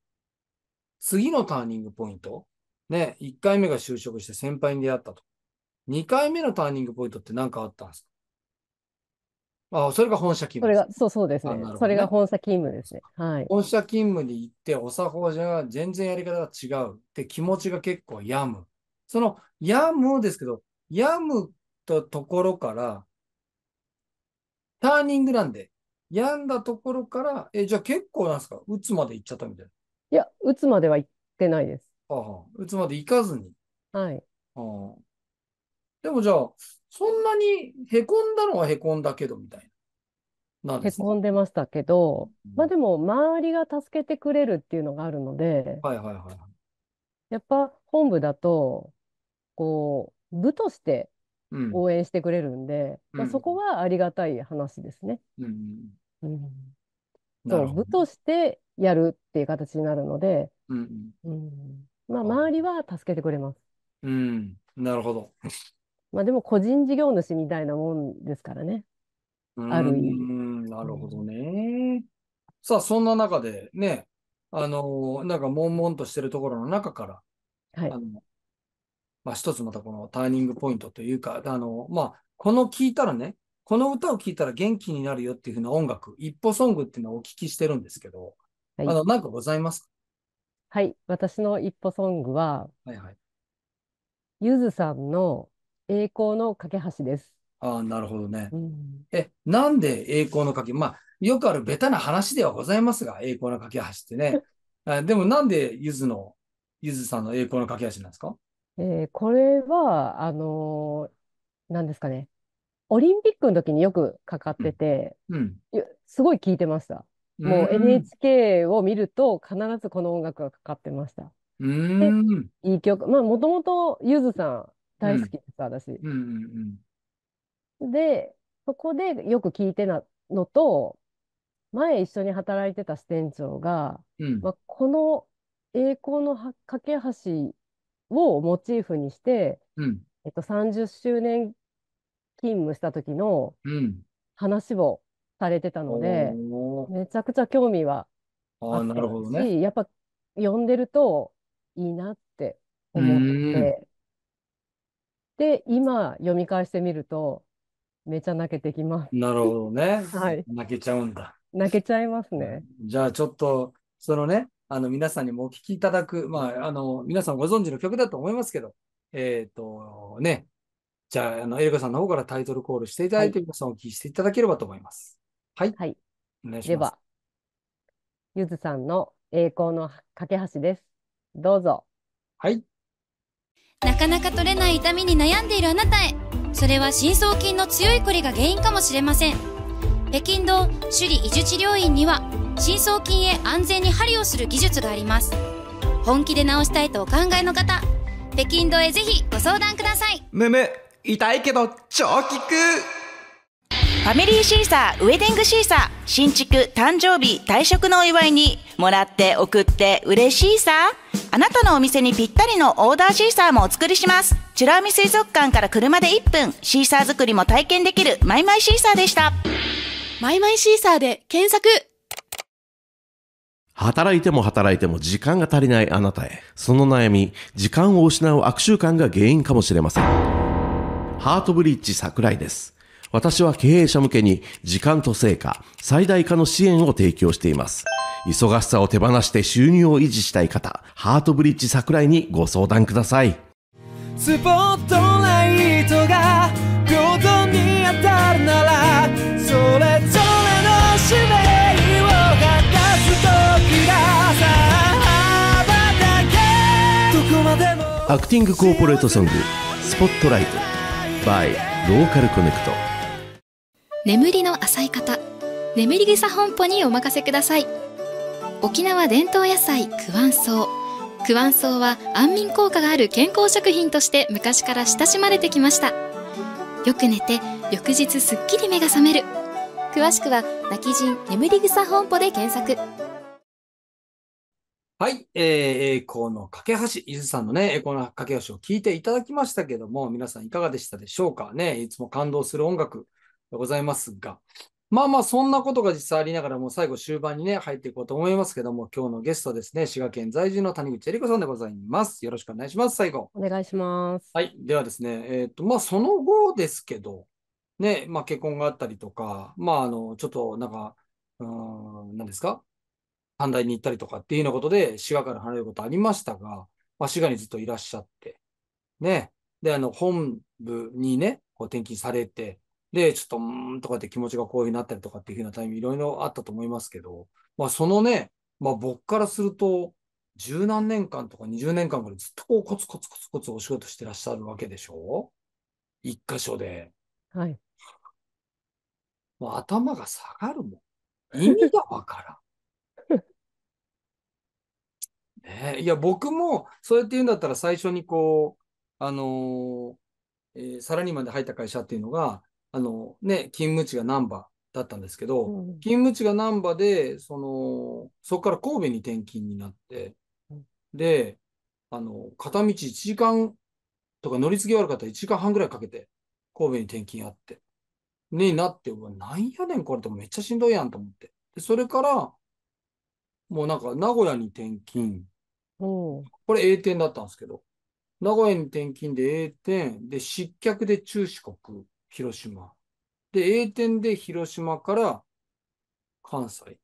Speaker 1: 次のターニングポイント。ね、1回目が就職して先輩に出会ったと。2回目のターニングポイントって何かあったんですかああ、それが本社勤そ務れで
Speaker 2: す。が、そうそうですね。それが本社勤務ですね。はい。本社勤務に行
Speaker 1: って、お作法じゃ全然やり方が違うって気持ちが結構やむ。そのやむですけど、やむとところから、ターニングなんで、やんだところから、え、じゃあ結構なんですか、打つまで行っちゃったみたいいや、打つまでは行ってないです。ああ、打つまで行かずに。はい。ああ。でもじゃあ、そんなにへこんだのはへこんだけどみたい
Speaker 2: な。なんへこんでましたけど、まあでも周りが助けてくれるっていうのがあるので、はいはいはい。やっぱ本部だと、こう、部として応援してくれるんで、まあそこはありがたい話ですね。うん、う
Speaker 1: ん、そう、
Speaker 2: 部としてやるっていう形になるので、
Speaker 1: うんうんうん、
Speaker 2: まああ周りは助けてくれます。
Speaker 1: うん、なるほど。
Speaker 2: まあでも個人事業主みたいなもんですからね。
Speaker 1: ある意味。なるほどね。さあ、そんな中でね、あの、なんか悶々としてるところの中から、はい。あのまあ一つまたこのターニングポイントというか、あの、まあ、この聞いたらね、この歌を聴いたら元気になるよっていうふうな音楽、一歩ソングっていうのをお聞きしてるんですけど、はい、あの、なんかございますかはい、
Speaker 2: 私の一歩ソングは、はいはい。ゆずさんの、栄光の架け橋です。
Speaker 1: ああ、なるほどね。うん、え、なんで栄光の架け、まあ、よくあるベタな話ではございますが、栄光の架け橋ってね。<laughs> あでもなんでゆずの、ゆずさんの栄光の架け橋なんですか
Speaker 2: えー、これは、あのー、なんですかね。オリンピックの時によくかかってて、うんうん、すごい聞いてました。もう NHK を見ると必ずこの音楽がかかってました。うん、いい曲。まあもともとゆずさ大好きです、私。うんで、そこでよく聞いてなのと、前一緒に働いてた支店長が、うん、まあ、この栄光の架け橋をモチーフにして、うん、えっと、30周年勤務した時の話をされてたので、うん、めちゃくちゃ興味は
Speaker 1: あったし、ね、
Speaker 2: やっぱ読んでるといいなって
Speaker 1: 思って。
Speaker 2: で、今読み返してみると、めちゃ泣けてきます。
Speaker 1: なるほどね。<laughs> はい泣けちゃうんだ。
Speaker 2: 泣けちゃいますね。
Speaker 1: じゃあちょっと、そのね、あの皆さんにもお聴きいただく、まあ、あの皆さんご存知の曲だと思いますけど、えっ、と、ね、じゃあ、あのエリカさんの方からタイトルコールしていただいて、皆さんお聴きしていただければと思います。はい。はい。お願いします。は、
Speaker 2: ゆずさんの栄光の架け橋です。どうぞ。はい。
Speaker 1: なかなか取れない痛みに悩んでいるあなたへそれは深層筋の強いこりが原因かもしれません北京道首里移住治療院には深層筋へ安全に針をする技術があります本気で治したいとお考えの方北京道へぜひご相談くださいむむ痛いけど超効くファミリーシーサーウェディングシーサー新築誕生日退職のお祝いにもらって送って嬉しいさあなたのお店にぴったりのオーダーシーサーもお作りします美ら海水族館から車で1分シーサー作りも体験できるマイマイシーサーでしたマイマイシーサーで検索
Speaker 2: 働いても働いても時間が足りないあなたへその悩み時間を失う悪習慣が原因かもしれませんハートブリッジ桜井です私は経営者向けに時間と成果、最大化の支援を提供しています。忙しさを手放して収
Speaker 1: 入を維持したい方、ハートブリッジ桜井にご相談ください。スポットライトが平等に当たるなら、それぞれの使命を果たす時さ、どこまで
Speaker 2: もアクティングコーポレートソング、スポットライト、by ローカルコネクト。
Speaker 1: 眠りの浅い方眠り草本舗にお任せください沖縄伝統野菜クワンソウクワンソウは安眠効果がある健康食品として昔から親しまれてきましたよく寝て翌日すっきり目が覚める詳しくは泣き人眠り草本舗で検索はい、えー、栄光の架け橋、伊豆さんのね、栄光の架け橋を聞いていただきましたけども、皆さんいかがでしたでしょうかね、いつも感動する音楽、ございますが、まあまあ、そんなことが実際ありながら、もう最後終盤にね、入っていこうと思いますけども、今日のゲストですね、滋賀県在住の谷口恵理子さんでございます。よろしくお願いします。最後。
Speaker 2: お願いしま
Speaker 1: す。はい。ではですね、えっ、ー、と、まあ、その後ですけど、ね、まあ、結婚があったりとか、まあ、あの、ちょっと、なんか、うん、何ですか短大に行ったりとかっていうようなことで、滋賀から離れることありましたが、まあ、滋賀にずっといらっしゃって、ね、で、あの、本部にね、こう転勤されて、で、ちょっと、うんとかって気持ちがこういうふうになったりとかっていうふうなタイミングいろいろあったと思いますけど、まあそのね、まあ僕からすると、十何年間とか20年間ぐらいずっとこうコツコツコツコツお仕事してらっしゃるわけでしょ一箇所で。はい。もう頭が下がるもん。意味がわからん。<laughs> ねいや、僕も、そうやって言うんだったら最初にこう、あのー、えー、サラリーマンで入った会社っていうのが、あのね、勤務地が難波だったんですけど、うん、勤務地が難波で、その、そこから神戸に転勤になって、で、あの、片道1時間とか乗り継ぎ悪かったら1時間半ぐらいかけて、神戸に転勤あって、になって、うわ、なんやねん、これてめっちゃしんどいやんと思って。でそれから、もうなんか名古屋に転勤。これ A 点だったんですけど、名古屋に転勤で A 点、で、失脚で中四国。広島。で、A 点で広島から関西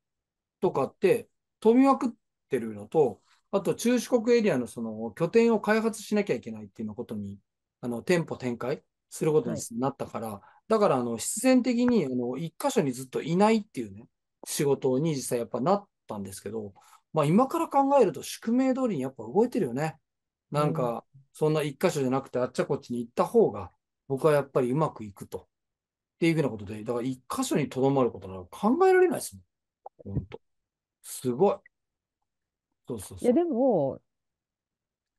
Speaker 1: とかって、飛びまくってるのと、あと中四国エリアのその拠点を開発しなきゃいけないっていうのことに、あの、店舗展開することになったから、はい、だからあの、必然的に、あの、一箇所にずっといないっていうね、仕事に実際やっぱなったんですけど、まあ今から考えると宿命通りにやっぱ動いてるよね。なんか、そんな一箇所じゃなくてあっちゃこっちに行った方が、僕はやっぱりうまくいくと。っていうふうなことで、だから一箇所にとどまることなら考えられないですもん。本当。すごい。そうそうそう。いや、で
Speaker 2: も、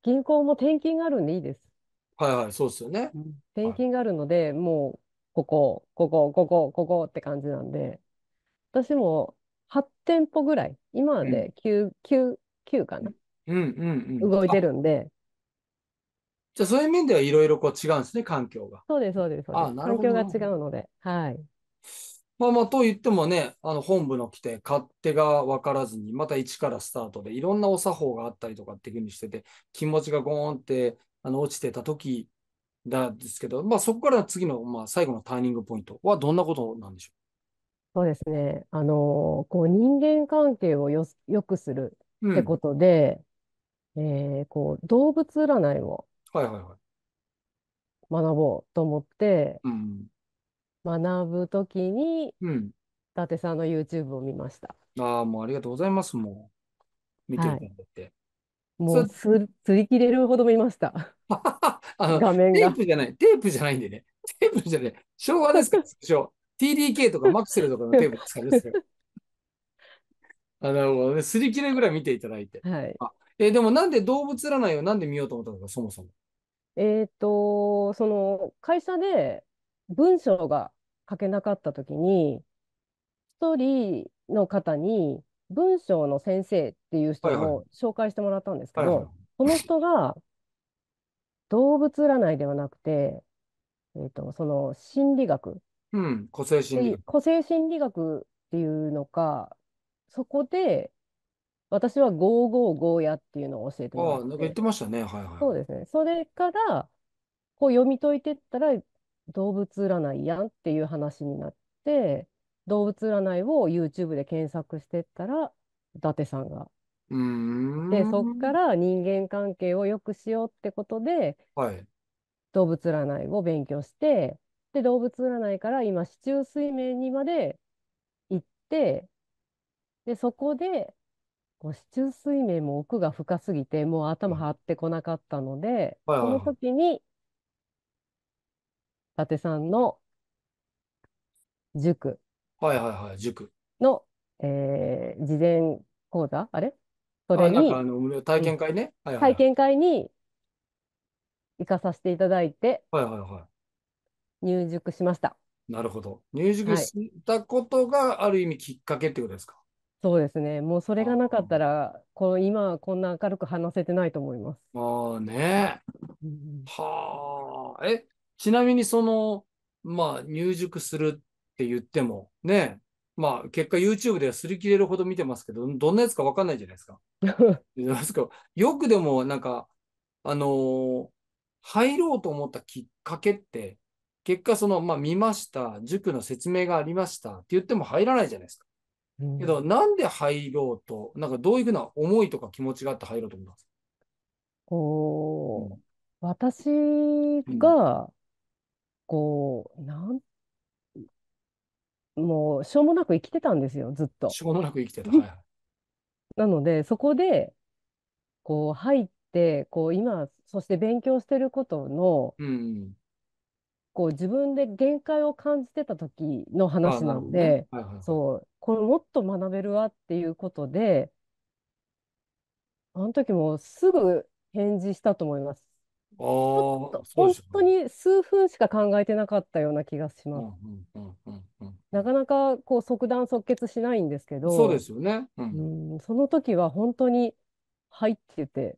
Speaker 2: 銀行も転勤があるんでいいです。
Speaker 1: はいはい、そうですよね。
Speaker 2: 転勤があるので、もう、ここ、ここ、ここ、ここって感じなんで、私も8店舗ぐらい、今まで9、9、9かな、
Speaker 1: うんうんうん、動いてるんで、じゃあそういう面ではいろいろこう違うんですね、環境が。
Speaker 2: そうです、そうです。あなるほど。環境が違うので。はい。
Speaker 1: まあまあ、と言ってもね、あの本部の来て、勝手が分からずに、また一からスタートで、いろんなお作法があったりとかっていうふうにしてて、気持ちがゴーンってあの落ちてた時なんですけど、まあ、そこから次の、まあ、最後のターニングポイントはどんなことなんでしょう
Speaker 2: そうですね。あの、こう人間関係をよ、よくするってことで、うん、えー、こう動物占いをはいはいはい。学ぼうと思って、うん。学ぶときに、伊うん。達さんの YouTube を見ました。
Speaker 1: ああ、もうありがとうございます。もう、見てみはたんだって。もう
Speaker 2: す、り切れるほど見ました。<laughs> あ
Speaker 1: の、画面が。テープじゃない、テープじゃないんでね。テープじゃない。昭和ですから、称。<laughs> TDK とかマクセルとかのテープですからですよ。<laughs> あ、り切れぐらい見ていただいて。はい。あ、えーでもなんで動物占いをなんで見ようと思ったのか、そもそも。えっ、ー、と、
Speaker 2: その会社で文章が書けなかった時に、一人の方に文章の先生っていう人を紹介してもらったんですけはいはいど、この人が動物占いではなくて、えっと、その心理学う
Speaker 1: ん個性心理学
Speaker 2: 個性心理学っていうのか、そこで私は555やっていうのを教えてもらあっあ、なんか言ってて、ましたね。はいはい。そうですね。それから、こう読み解いてったら、動物占いやんっていう話になって、動物占いを YouTube で検索してったら、伊達さんが。
Speaker 1: うで、そっ
Speaker 2: から人間関係を良くしようってことで、はい。動物占いを勉強して、で、動物占いから今、四柱推命にまで行って、で、そこでもう四柱推命も奥が深すぎて、もう頭張ってこなかったので、はそのい。時に、伊達さんの塾
Speaker 1: はいはいはい。塾。
Speaker 2: の、えー、事前講座、あれ
Speaker 1: そあ、れなんかに、あの、体験会ね。はいはい体
Speaker 2: 験会に行かさせていただいてはいはいはい。入塾しました。
Speaker 1: なるほど。入塾はい。したことがある意味きっかけってことですか
Speaker 2: そうですね。もうそれがなかったら、この今はこんな明るく話せてないと思います。
Speaker 1: まあね。うん、はあ。え、ちなみにその、まあ入塾するって言っても、ね。まあ結果 YouTube では擦り切れるほど見てますけど、どんなやつかわかんないじゃないですか。で <laughs> すかよくでもなんか、あのー、入ろうと思ったきっかけって、結果その、まあ見ました、塾の説明がありましたって言っても入らないじゃないですか。けど、なんで入ろうと、なんかどういうふうな思いとか気持ちがあって入ろうと思ったんですか
Speaker 2: こう、私が、こう、なんもう、しょうもなく生きてたんですよ、ずっと。しょうもなく生きてた。<laughs> はいはい、なので、そこで、こう、入って、こう、今、そして勉強してることの、うん構自分で限界を感じてた時の話なんで、そう、これもっと学べるわっていうことで、あの時もすぐ返事したと思います。
Speaker 1: 本当
Speaker 2: に数分しか考えてなかったような気がします。なかなかこう即断即決しないんですけどそうですよね。うんその時は本当に、はいって言って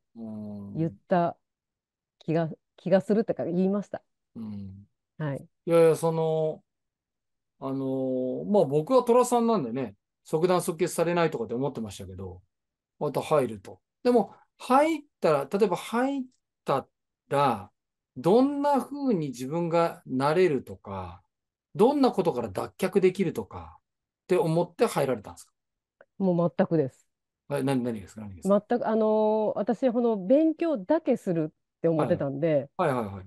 Speaker 2: 言った気が、気がするってか言いまし
Speaker 1: た。うんはい。いやいや、その、あのーまあ僕は寅さんなんでね、即断即決されないとかって思ってましたけど、また入ると。でも、入ったら、例えば入ったら、どんな風に自分がなれるとか、どんなことから脱却できるとかって思って入られたんですか
Speaker 2: もう全くです。
Speaker 1: はい何、何ですか何です
Speaker 2: か全く、あのー私、この勉強だけするって思ってたんで、はいはいはいはい。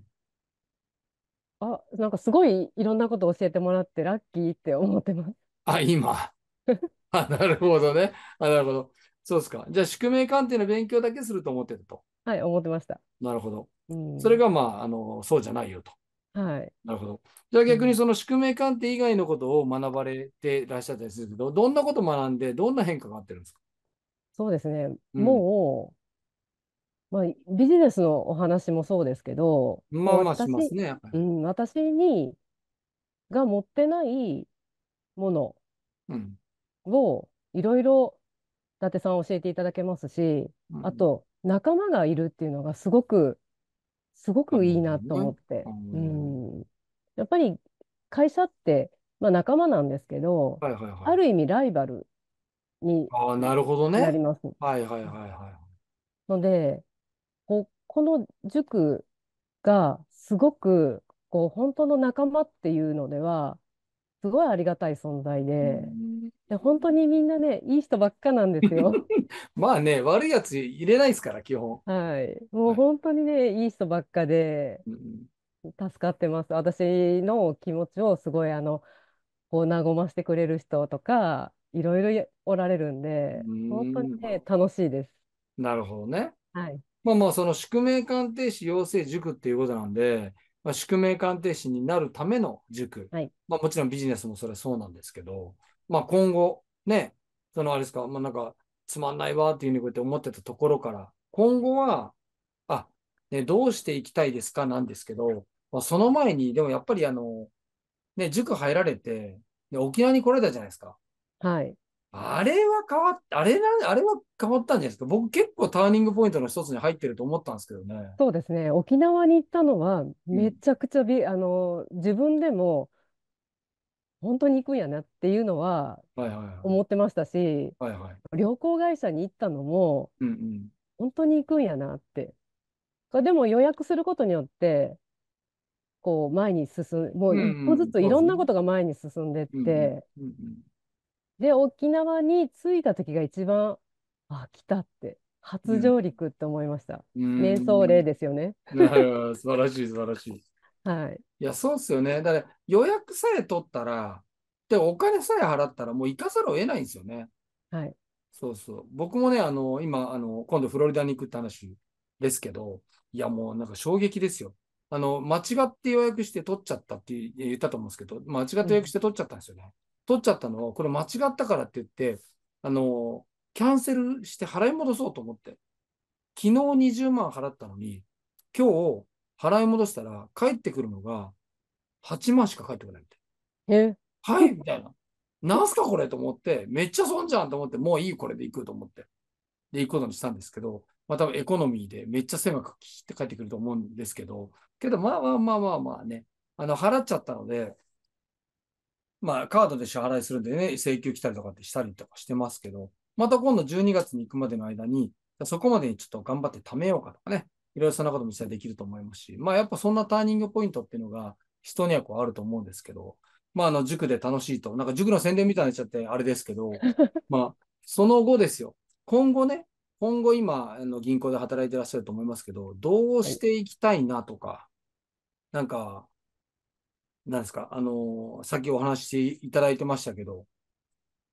Speaker 2: あ、なんかすごいいろんなこと教えてもらってラッキーって思ってます。
Speaker 1: あ、今。<laughs> あ、なるほどね。あ、なるほど。そうですか。じゃあ、宿命鑑定の勉強だけすると思ってると。
Speaker 2: はい、思ってました。
Speaker 1: なるほど。うん、それが、まあ、あの、そうじゃないよと。はい。なるほど。じゃあ逆にその宿命鑑定以外のことを学ばれていらっしゃったりするけど、どんなこと学んで、どんな変化があってるんですか
Speaker 2: そうですね。うん、もまあ、ビジネスのお話もそうですけど、まあまあし私、ますね。うん、私にが持ってないものをいろいろ伊達さん教えていただけますし、あと仲間がいるっていうのがすごく、すごくいいなと思って。うん、やっぱり会社って、まあ、仲間なんですけど、はいはいはある意味ライバル
Speaker 1: にああ、なるほどなね。ります。はいはいはいは
Speaker 2: ので、この塾がすごくこう本当の仲間っていうのではすごいありがたい存在でで本当にみんなねいい人ばっかなんですよ。<laughs>
Speaker 1: まあね悪いやつ入れないですから基本。
Speaker 2: はいもう本当にね、はい、いい人ばっかで助かってます私の気持ちをすごいあのこう和ませてくれる人とかいろいろおられるんで本当にね楽しいです。
Speaker 1: なるほどね。はいまあまあ、その宿命鑑定士養成塾っていうことなんで、まあ、宿命鑑定士になるための塾、はい、まあ、もちろんビジネスもそれはそうなんですけど、まあ、今後、ね、そのあれですか、まあ、なんかつまんないわっていうふうに思ってたところから、今後は、あね、どうしていきたいですかなんですけど、まあ、その前に、でもやっぱりあの、ね、塾入られて、で沖縄に来られたじゃないですか。はい。あれは変わっ、あれな、あれは変わったんじゃないですか。僕結構ターニングポイントの一つに入ってると思ったんですけどね。
Speaker 2: そうですね。沖縄に行ったのは、めちゃくちゃび、あの、自分でも、本当に行くんやなっていうのははいはい思ってましたし、はいはい。旅行会社に行ったのも、うんうん。本当に行くんやなって。こでも予約することによって、こう、前に進む、もう一歩うずついろんなことが前に進んでって、うんうん。で、沖縄に着いた時が一番、あ、来たって、初上陸って思いました。うん、瞑想例ですよね。
Speaker 1: 素晴らしい、素晴らしい。はい。いや、そうっすよね。だから予約さえ取ったら、で、お金さえ払ったら、もう行かざるを得ないんですよね。はい。そうそう。僕もね、あの、今、あの、今度フロリダに行くって話ですけど、いや、もうなんか衝撃ですよ。あの、間違って予約して取っちゃったって言ったと思うんですけど、間違って予約して取っちゃったんですよね。取っちゃったのを、これ間違ったからって言って、あの、キャンセルして払い戻そうと思って。昨日20万払ったのに、今日払い戻したら帰ってくるのが8万しか返ってこないみたいな。えはいみたいな。なんすかこれと思って、めっちゃ損じゃんと思って、もういいこれで行くと思って。で、行くことにしたんですけど、まあ多分エコノミーでめっちゃ狭く切って帰ってくると思うんですけど、けどまあまあまあまあまあね、あの、払っちゃったので、まあ、カードで支払いするんでね、請求来たりとかってしたりとかしてますけど、また今度12月に行くまでの間に、そこまでにちょっと頑張って貯めようかとかね、いろいろそんなことも実際できると思いますし、まあやっぱそんなターニングポイントっていうのが人にはこうあると思うんですけど、まああの塾で楽しいと、なんか塾の宣伝みたいになっちゃってあれですけど、<laughs> まあその後ですよ、今後ね、今後今あの銀行で働いてらっしゃると思いますけど、どうしていきたいなとか、なんかなんですか、あのー、さっきお話しいただいてましたけど、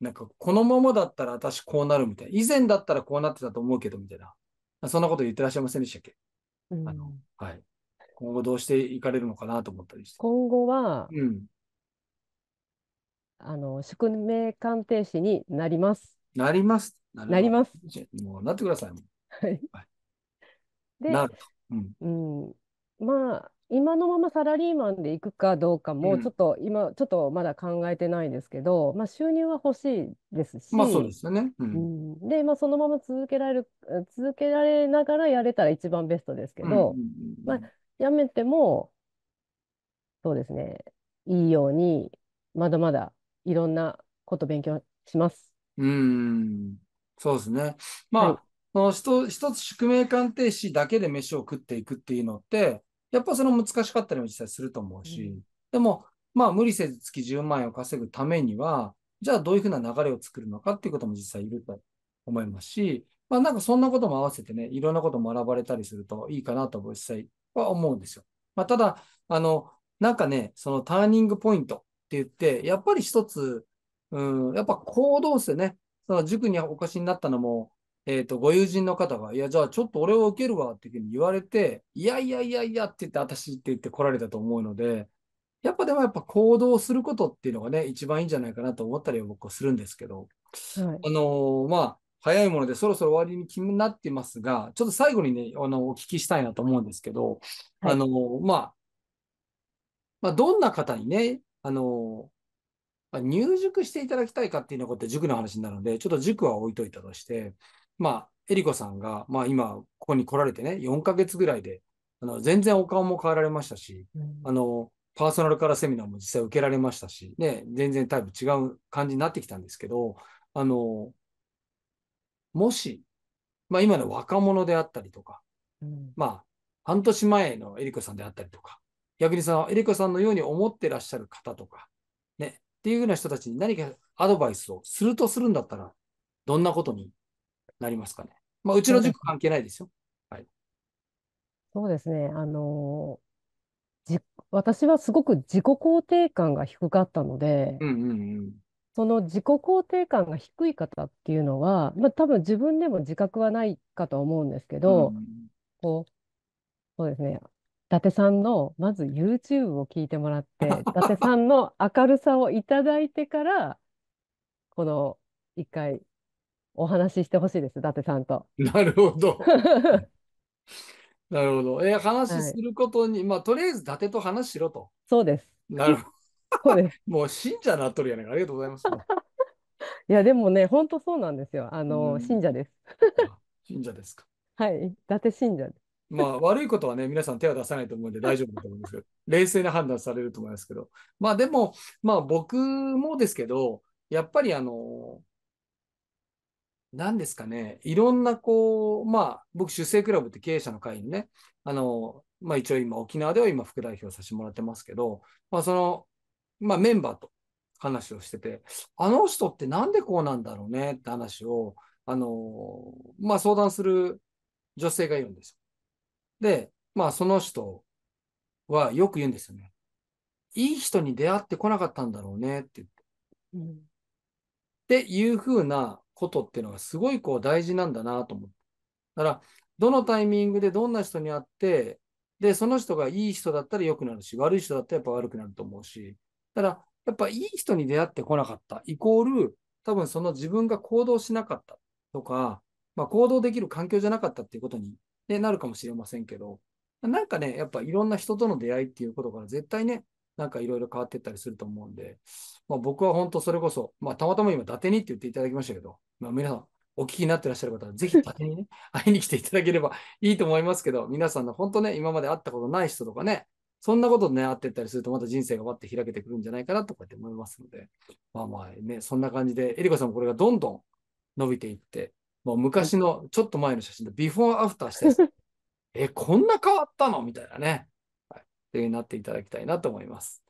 Speaker 1: なんか、このままだったら私こうなるみたいな。以前だったらこうなってたと思うけど、みたいな。そんなこと言ってらっしゃいませんでしたっけ、うん、あのはい。今後どうしていかれるのかなと思ったりして。
Speaker 2: 今後は、うん、あの、宿命鑑定士になります。
Speaker 1: なります。なります。もうなってください。
Speaker 2: はい。はい、で、なると。うん、うん、まあ、今のままサラリーマンで行くかどうかも、ちょっと今、ちょっとまだ考えてないですけど、まあ、収入は欲しいですし、まあそうですよね。ううん。ん、で、まあ、そのまま続けられる、続けられながらやれたら一番ベストですけど、まあやめても、そうですね、いいように、まだまだいろんなこと勉強
Speaker 1: します。うんそうですね。まあ、その一一つ宿命鑑定士だけで飯を食っていくっていうのって、やっぱその難しかったりも実際すると思うし、うん、でも、まあ無理せず月10万円を稼ぐためには、じゃあどういうふうな流れを作るのかっていうことも実際いると思いますし、まあなんかそんなことも合わせてね、いろんなことも学ばれたりするといいかなと実際は思うんですよ。まあただ、あの、なんかね、そのターニングポイントって言って、やっぱり一つ、うん、やっぱ行動でね。その塾にお越しになったのも、えっ、と、ご友人の方が、いや、じゃあちょっと俺を受けるわって言われて、いやいやいやいやって言って、私って言って来られたと思うので、やっぱでもやっぱ行動することっていうのがね、一番いいんじゃないかなと思ったりは僕はするんですけど、はい、あのー、まあ、早いものでそろそろ終わりに気になってますが、ちょっと最後にね、あの、お聞きしたいなと思うんですけど、はい、あのー、まあ、まあ、どんな方にね、あのー入塾していただきたいかっていうようなことで塾の話になるので、ちょっと塾は置いといたとして、まあ、エリコさんが、まあ、今、ここに来られてね、4ヶ月ぐらいで、あの全然お顔も変えられましたし、うん、あのパーソナルカラーセミナーも実際受けられましたし、ね、全然タイプ違う感じになってきたんですけど、あのもし、まあ、今の若者であったりとか、うん、まあ、半年前のエリコさんであったりとか、逆にそのエリコさんのように思ってらっしゃる方とか、ね、っていうような人たちに何かアドバイスをするとするんだったら、どんなことになりますかね。まあ、うちの塾関係ないですよ。はい、
Speaker 2: そうですね。あのじ私はすごく自己肯定感が低かったので、
Speaker 1: うんうんうん、
Speaker 2: その自己肯定感が低い方っていうのは、まあ、多分自分でも自覚はないかと思うんですけど、うんうん、こうそうですね伊達さんのまず YouTube を聞いてもらって <laughs> 伊達さんの明るさをいただいてからこの一回お話ししてほしいです、伊達さんと。なるほ
Speaker 1: ど。<laughs> なるほど。えー、話することに、はい、まあ、とりあえず伊達と話しろと。そうです。なるほど。<laughs> <laughs> もう信者なっとるやねありがとうございます。い
Speaker 2: や、でもね、本当そうなんですよ。あの、う信者です。
Speaker 1: 信者ですか。
Speaker 2: はい、伊達信者です。ま
Speaker 1: あ、悪いことはね、皆さん手は出さないと思うんで大丈夫だと思うんですけど、冷静な判断されると思いますけど、まあでも、まあ僕もですけど、やっぱりあの、何ですかね、いろんなこう、まあ、僕、出生クラブって経営者の会にね、あの、まあ一応今、沖縄では今、副代表させてもらってますけど、まあその、まあメンバーと話をしてて、あの人ってなんでこうなんだろうねって話を、あの、まあ相談する女性がいるんですよ。で、まあその人はよく言うんですよね。いい人に出会ってこなかったんだろうねって言って。うん、っていうふうなことっていうのがすごいこう大事なんだなと思って。だから、どのタイミングでどんな人に会って、で、その人がいい人だったら良くなるし、悪い人だったらやっぱ悪くなると思うし、ただ、やっぱいい人に出会ってこなかった、イコール、多分その自分が行動しなかったとか、まあ、行動できる環境じゃなかったっていうことに、ね、なるかもしれませんけど、なんかね、やっぱいろんな人との出会いっていうことから絶対ね、なんかいろいろ変わっていったりすると思うんで、まあ、僕は本当それこそ、まあ、たまたま今、伊達にって言っていただきましたけど、まあ、皆さん、お聞きになってらっしゃる方は、ぜひ伊達にね、<laughs> 会いに来ていただければいいと思いますけど、皆さんの本当ね、今まで会ったことない人とかね、そんなことでね、会っていったりすると、また人生がわって開けてくるんじゃないかなとかって思いますので、まあまあね、そんな感じで、えりこさんもこれがどんどん伸びていって、もう昔のちょっと前の写真でビフォーアフターして、<laughs> え、こんな変わったのみたいなね。えなっていただきたいなと思います。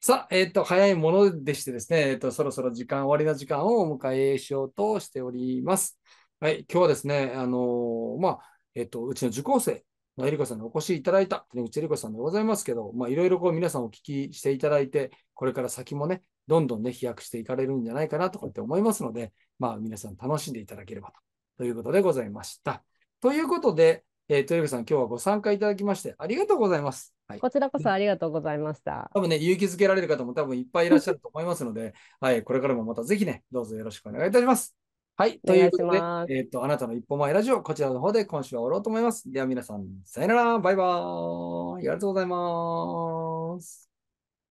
Speaker 1: さあ、えっ、ー、と、早いものでしてですね、えっ、ー、と、そろそろ時間、終わりの時間をお迎えしようとしております。はい、今日はですね、あのー、まあ、えっ、と、うちの受講生のえりこさんにお越しいただいた、谷口えりこさんでございますけど、まあ、いろいろこう皆さんお聞きしていただいて、これから先もね、どんどんね、飛躍していかれるんじゃないかなとかって思いますので、まあ、皆さん楽しんでいただければとということでございました。ということで、えー、豊口さん、今日はご参加いただきましてありがとうございます。はい、
Speaker 2: こちらこそありがとうございました。
Speaker 1: 多分ね、勇気づけられる方も多分いっぱいいらっしゃると思いますので、はい、これからもまたぜひね、どうぞよろしくお願いいたします。はい、ということで、えっ、ー、と、あなたの一歩前ラジオ、こちらの方で今週は終わろうと思います。では皆さん、さよなら、バイバーイ、ありがとうございます。